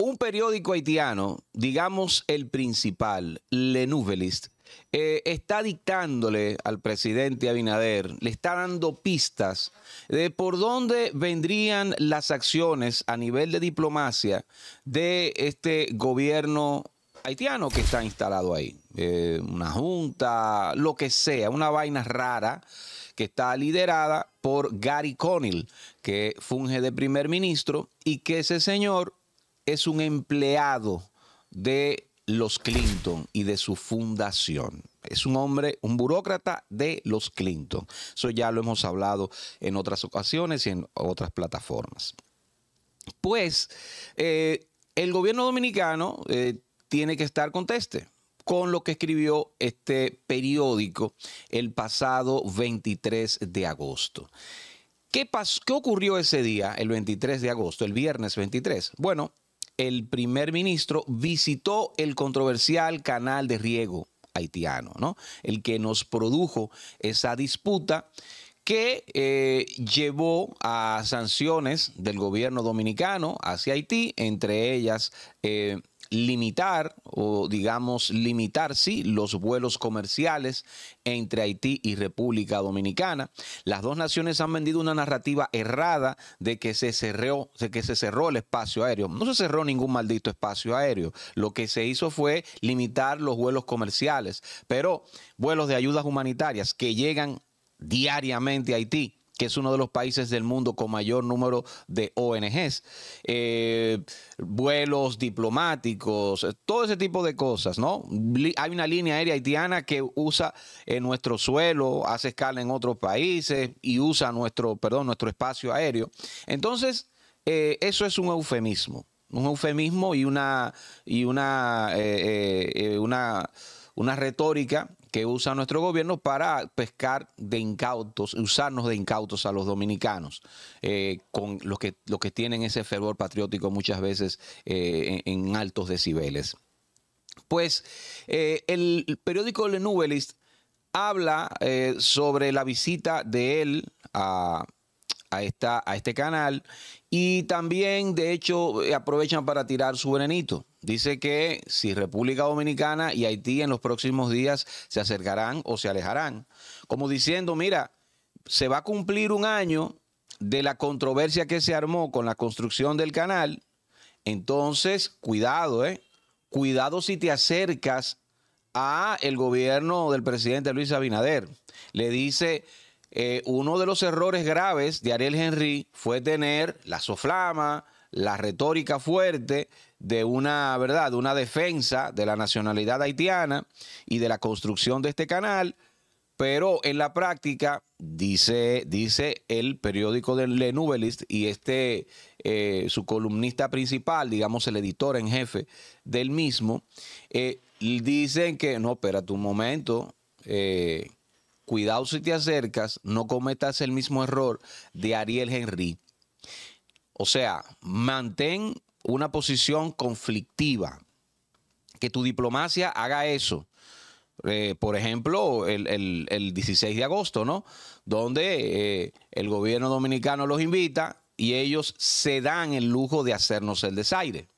un periódico haitiano, digamos el principal, Le Nouvelist, eh, está dictándole al presidente Abinader, le está dando pistas de por dónde vendrían las acciones a nivel de diplomacia de este gobierno haitiano que está instalado ahí. Eh, una junta, lo que sea, una vaina rara que está liderada por Gary Connell, que funge de primer ministro y que ese señor es un empleado de los Clinton y de su fundación. Es un hombre, un burócrata de los Clinton. Eso ya lo hemos hablado en otras ocasiones y en otras plataformas. Pues eh, el gobierno dominicano eh, tiene que estar conteste con lo que escribió este periódico el pasado 23 de agosto. ¿Qué, ¿Qué ocurrió ese día, el 23 de agosto, el viernes 23? Bueno, el primer ministro visitó el controversial canal de riego haitiano, ¿no? El que nos produjo esa disputa que eh, llevó a sanciones del gobierno dominicano hacia Haití, entre ellas eh, limitar o digamos limitar, sí, los vuelos comerciales entre Haití y República Dominicana. Las dos naciones han vendido una narrativa errada de que se cerró, que se cerró el espacio aéreo. No se cerró ningún maldito espacio aéreo. Lo que se hizo fue limitar los vuelos comerciales, pero vuelos de ayudas humanitarias que llegan diariamente a Haití que es uno de los países del mundo con mayor número de ONGs, eh, vuelos diplomáticos, todo ese tipo de cosas, ¿no? Hay una línea aérea haitiana que usa en nuestro suelo, hace escala en otros países y usa nuestro, perdón, nuestro espacio aéreo. Entonces, eh, eso es un eufemismo, un eufemismo y una, y una, eh, una, una retórica que usa nuestro gobierno para pescar de incautos, usarnos de incautos a los dominicanos, eh, con los que, los que tienen ese fervor patriótico muchas veces eh, en, altos decibeles. Pues eh, el periódico Le Nubelist habla sobre la visita de él a a, esta, a este canal y también, de hecho, eh, aprovechan para tirar su venenito. Dice que si República Dominicana y Haití en los próximos días se acercarán o se alejarán, como diciendo, mira, se va a cumplir un año de la controversia que se armó con la construcción del canal, entonces, cuidado, ¿eh? Cuidado si te acercas a el gobierno del presidente Luis Abinader. Le dice, eh, uno de los errores graves de Ariel Henry fue tener la soflama, la retórica fuerte de una verdad, de una defensa de la nacionalidad haitiana y de la construcción de este canal, pero en la práctica dice, dice el periódico del Le Nouveliste y este eh, su columnista principal, digamos el editor en jefe del mismo, eh, dicen que no, espérate un momento cuidado si te acercas, no cometas el mismo error de Ariel Henry. O sea, mantén una posición conflictiva, que tu diplomacia haga eso. Eh, por ejemplo, el, 16 de agosto, ¿no? Donde eh, el gobierno dominicano los invita y ellos se dan el lujo de hacernos el desaire.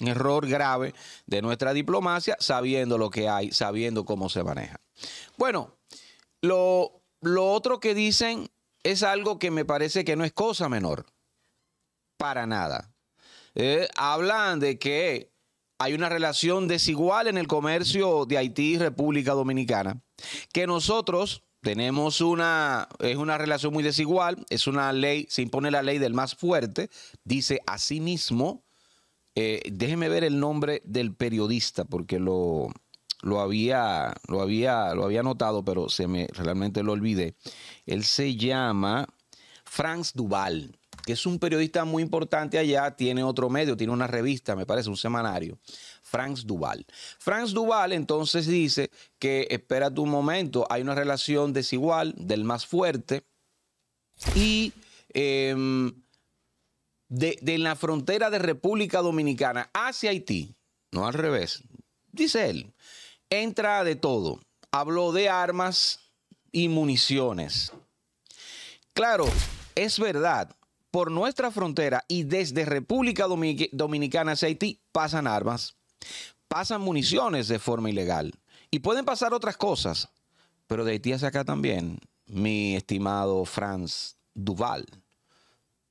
Un error grave de nuestra diplomacia, sabiendo lo que hay, sabiendo cómo se maneja. Bueno, lo, lo otro que dicen es algo que me parece que no es cosa menor. Para nada. Eh, hablan de que hay una relación desigual en el comercio de Haití y República Dominicana, que nosotros tenemos una, es una relación muy desigual, es una ley, se impone la ley del más fuerte, dice así mismo, eh, déjeme ver el nombre del periodista porque lo, lo había, lo había, lo había notado, pero se me realmente lo olvidé. Él se llama Franz Duval, que es un periodista muy importante allá, tiene otro medio, tiene una revista, me parece, un semanario. Franz Duval. Franz Duval entonces dice que espera un momento, hay una relación desigual del más fuerte y em, de, de la frontera de República Dominicana hacia Haití, no al revés, dice él, entra de todo. Habló de armas y municiones. Claro, es verdad, por nuestra frontera y desde República Dominicana hacia Haití pasan armas, pasan municiones de forma ilegal y pueden pasar otras cosas, pero de Haití hacia acá también, mi estimado Franz Duval,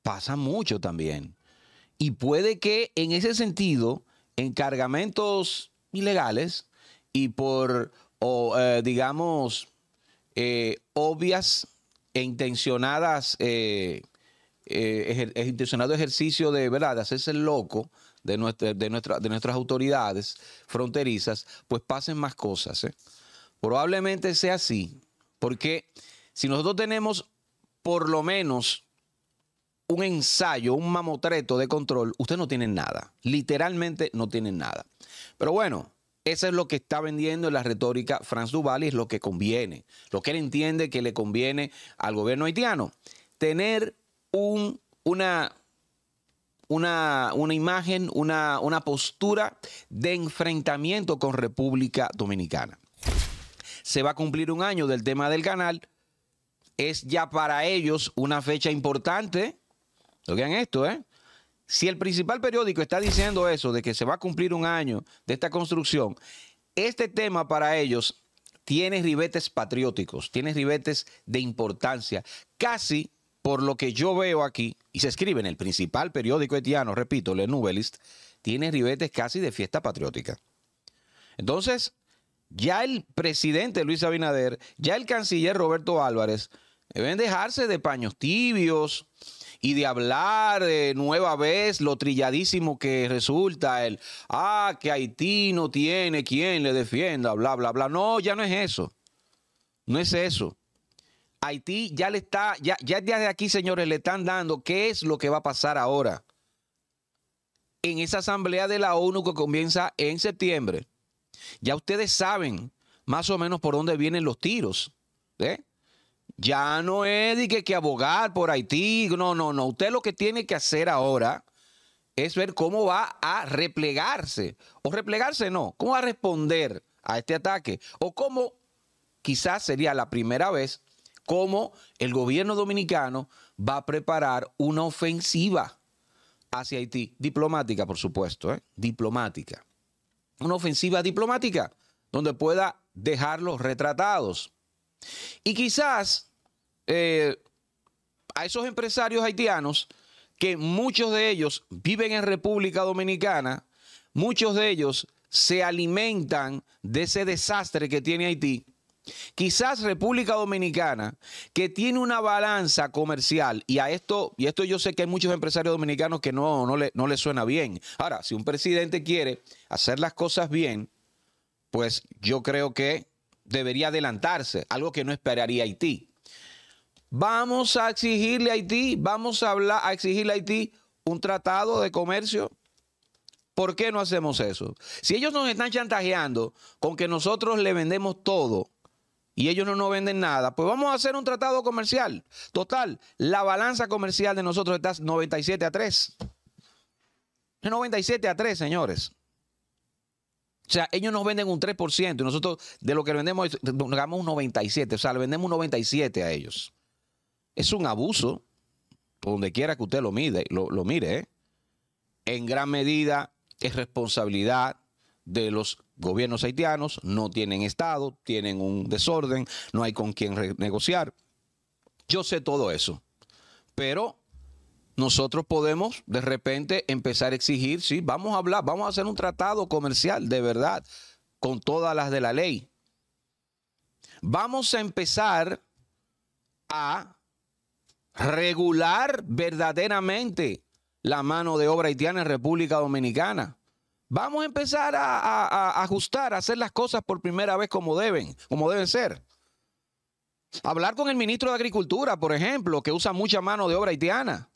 pasa mucho también. Y puede que en ese sentido, en cargamentos ilegales, y por, eh, digamos, eh, obvias e intencionadas, eh, eh, intencionado ejercicio de, ¿verdad?, hacerse el loco de, de, de nuestras autoridades fronterizas, pues pasen más cosas. Probablemente sea así, porque si nosotros tenemos por lo menos un ensayo, un mamotreto de control, ustedes no tienen nada. Literalmente no tienen nada. Pero bueno, eso es lo que está vendiendo en la retórica Franz Duval es lo que conviene, lo que él entiende que le conviene al gobierno haitiano. Tener una, una, imagen, una, una postura de enfrentamiento con República Dominicana. Se va a cumplir un año del tema del canal. Es ya para ellos una fecha importante. Lo Oigan esto, ¿eh? Si el principal periódico está diciendo eso, de que se va a cumplir un año de esta construcción, este tema para ellos tiene ribetes patrióticos, tiene ribetes de importancia. Casi por lo que yo veo aquí, y se escribe en el principal periódico haitiano, repito, Le Nubelist, tiene ribetes casi de fiesta patriótica. Entonces, ya el presidente Luis Abinader, ya el canciller Roberto Álvarez, deben dejarse de paños tibios, y de hablar de eh, nueva vez lo trilladísimo que resulta el, ah, que Haití no tiene quien le defienda, bla, bla, bla. No, ya no es eso. No es eso. Haití ya le está, ya, ya desde aquí, señores, le están dando qué es lo que va a pasar ahora en esa asamblea de la ONU que comienza en septiembre. Ya ustedes saben más o menos por dónde vienen los tiros. ¿eh? Ya no es de que, que abogar por Haití. No, no, no. Usted lo que tiene que hacer ahora es ver cómo va a replegarse. O replegarse no. ¿Cómo va a responder a este ataque? O cómo, quizás sería la primera vez, cómo el gobierno dominicano va a preparar una ofensiva hacia Haití. Diplomática, por supuesto. ¿eh? Diplomática. Una ofensiva diplomática donde pueda dejarlos retratados. Y quizás eh, a esos empresarios haitianos que muchos de ellos viven en República Dominicana, muchos de ellos se alimentan de ese desastre que tiene Haití. Quizás República Dominicana, que tiene una balanza comercial, y a esto, y esto yo sé que hay muchos empresarios dominicanos que no, no no le suena bien. Ahora, si un presidente quiere hacer las cosas bien, pues yo creo que debería adelantarse, algo que no esperaría Haití. Vamos a exigirle a Haití, vamos a, hablar, a exigirle a Haití un tratado de comercio. ¿Por qué no hacemos eso? Si ellos nos están chantajeando con que nosotros le vendemos todo y ellos no nos venden nada, pues vamos a hacer un tratado comercial. Total, la balanza comercial de nosotros está 97 a 3. 97 a 3, señores. O sea, ellos nos venden un 3% y nosotros de lo que vendemos, damos un 97, o sea, le vendemos un 97 a ellos es un abuso, donde quiera que usted lo, lo, mire, ¿eh? en gran medida es responsabilidad de los gobiernos haitianos, no tienen Estado, tienen un desorden, no hay con quién negociar. Yo sé todo eso, pero nosotros podemos de repente empezar a exigir, sí, vamos a hablar, vamos a hacer un tratado comercial de verdad, con todas las de la ley. Vamos a empezar a regular verdaderamente la mano de obra haitiana en República Dominicana. Vamos a empezar a, ajustar, a hacer las cosas por primera vez como deben, como deben ser. Hablar con el ministro de Agricultura, por ejemplo, que usa mucha mano de obra haitiana.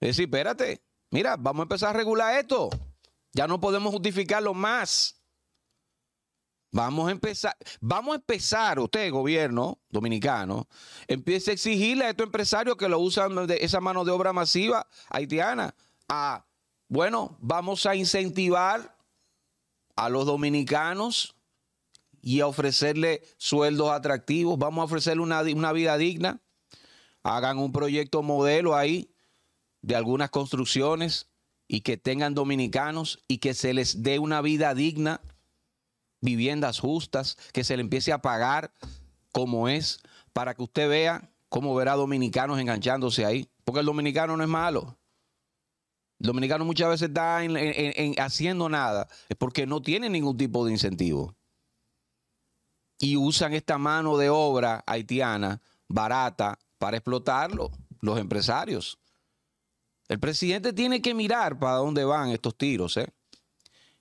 Decir, espérate, mira, vamos a empezar a regular esto. Ya no podemos justificarlo más. Vamos a empezar, vamos a empezar, usted, gobierno dominicano, empiece a exigirle a estos empresarios que lo usan de esa mano de obra masiva haitiana a, bueno, vamos a incentivar a los dominicanos y a ofrecerle sueldos atractivos, vamos a ofrecerle una, una vida digna. Hagan un proyecto modelo ahí de algunas construcciones y que tengan dominicanos y que se les dé una vida digna viviendas justas, que se le empiece a pagar como es, para que usted vea cómo verá dominicanos enganchándose ahí. Porque el dominicano no es malo. El dominicano muchas veces está haciendo nada, es porque no tiene ningún tipo de incentivo. Y usan esta mano de obra haitiana barata para explotarlo, los empresarios. El presidente tiene que mirar para dónde van estos tiros. ¿eh?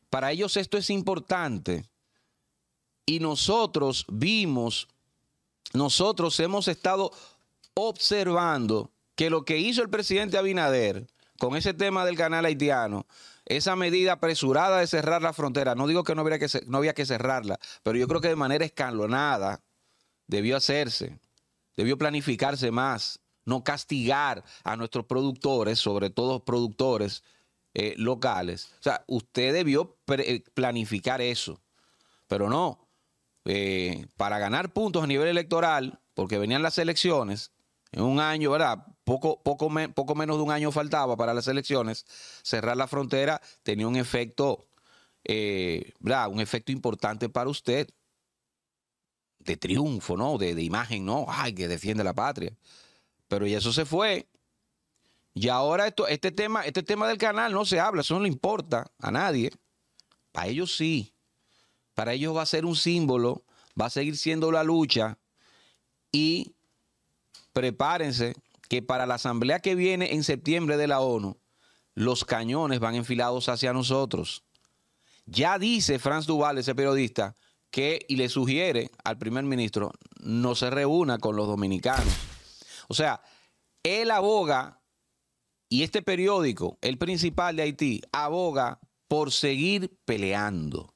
Para ellos esto es importante y nosotros vimos, nosotros hemos estado observando que lo que hizo el presidente Abinader con ese tema del canal haitiano, esa medida apresurada de cerrar la frontera, no digo que no, había que, no había que cerrarla, pero yo creo que de manera escalonada debió hacerse, debió planificarse más, no castigar a nuestros productores, sobre todo productores eh, locales. O sea, usted debió eh, planificar eso, pero no, eh, para ganar puntos a nivel electoral, porque venían las elecciones, en un año, ¿verdad? Poco, poco, poco menos de un año faltaba para las elecciones, cerrar la frontera tenía un efecto, eh, ¿verdad? Un efecto importante para usted, de triunfo, ¿no? De, imagen, ¿no? Ay, que defiende la patria. Pero y eso se fue. Y ahora este, tema, este tema del canal no se habla, eso no le importa a nadie. a ellos sí. Para ellos va a ser un símbolo, va a seguir siendo la lucha y prepárense que para la asamblea que viene en septiembre de la ONU, los cañones van enfilados hacia nosotros. Ya dice Franz Duval, ese periodista, que y le sugiere al primer ministro no se reúna con los dominicanos. O sea, él aboga y este periódico, el principal de Haití, aboga por seguir peleando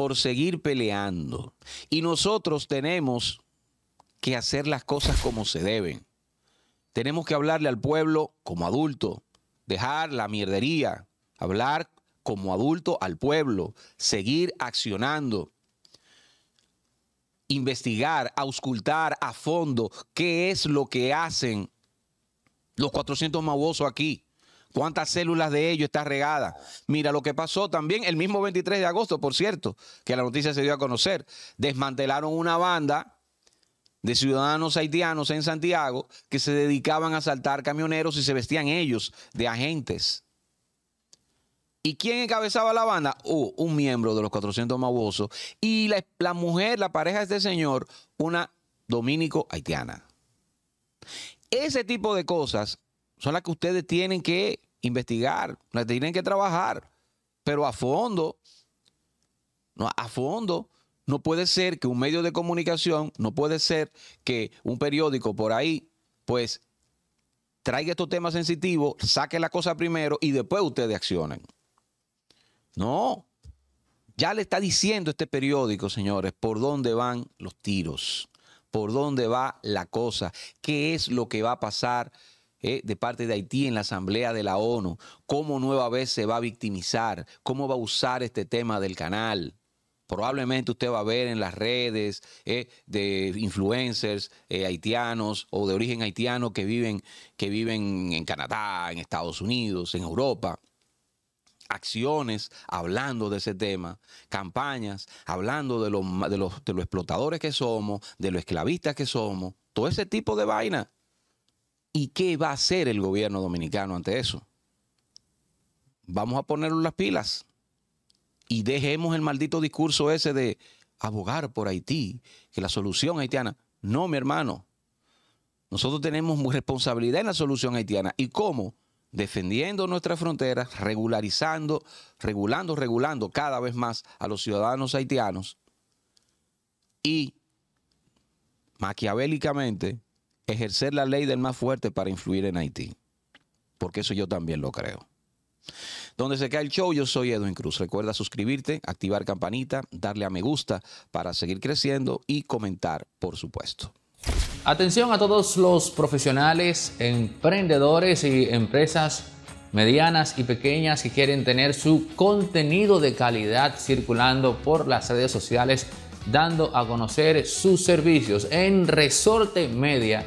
por seguir peleando. Y nosotros tenemos que hacer las cosas como se deben. Tenemos que hablarle al pueblo como adulto, dejar la mierdería, hablar como adulto al pueblo, seguir accionando, investigar, auscultar a fondo qué es lo que hacen los 400 mauosos aquí. ¿Cuántas células de ellos está regada? Mira lo que pasó también el mismo 23 de agosto, por cierto, que la noticia se dio a conocer. Desmantelaron una banda de ciudadanos haitianos en Santiago que se dedicaban a asaltar camioneros y se vestían ellos de agentes. ¿Y quién encabezaba la banda? Oh, un miembro de los 400 Mabosos y la, la mujer, la pareja de este señor, una dominico haitiana. Ese tipo de cosas son las que ustedes tienen que investigar, las tienen que trabajar, pero a fondo, no, a fondo. No puede ser que un medio de comunicación, no puede ser que un periódico por ahí, pues traiga estos temas sensitivos, saque la cosa primero y después ustedes accionan. No, ya le está diciendo este periódico, señores, por dónde van los tiros, por dónde va la cosa, qué es lo que va a pasar ¿eh? de parte de Haití en la Asamblea de la ONU, cómo nueva vez se va a victimizar, cómo va a usar este tema del canal. Probablemente usted va a ver en las redes ¿eh? de influencers eh, haitianos o de origen haitiano que viven, que viven en Canadá, en Estados Unidos, en Europa acciones hablando de ese tema, campañas hablando de, de, los, de los explotadores que somos, de los esclavistas que somos, todo ese tipo de vaina. ¿Y qué va a hacer el gobierno dominicano ante eso? Vamos a ponernos las pilas y dejemos el maldito discurso ese de abogar por Haití, que la solución haitiana. No, mi hermano. Nosotros tenemos responsabilidad en la solución haitiana. ¿Y cómo? Defendiendo nuestras fronteras, regularizando, regulando, regulando cada vez más a los ciudadanos haitianos y maquiavélicamente ejercer la ley del más fuerte para influir en Haití. Porque eso yo también lo creo. Donde se cae el show, yo soy Edwin Cruz. Recuerda suscribirte, activar campanita, darle a me gusta para seguir creciendo y comentar, por supuesto. Atención a todos los profesionales, emprendedores y empresas medianas y pequeñas que quieren tener su contenido de calidad circulando por las redes sociales, dando a conocer sus servicios en Resorte Media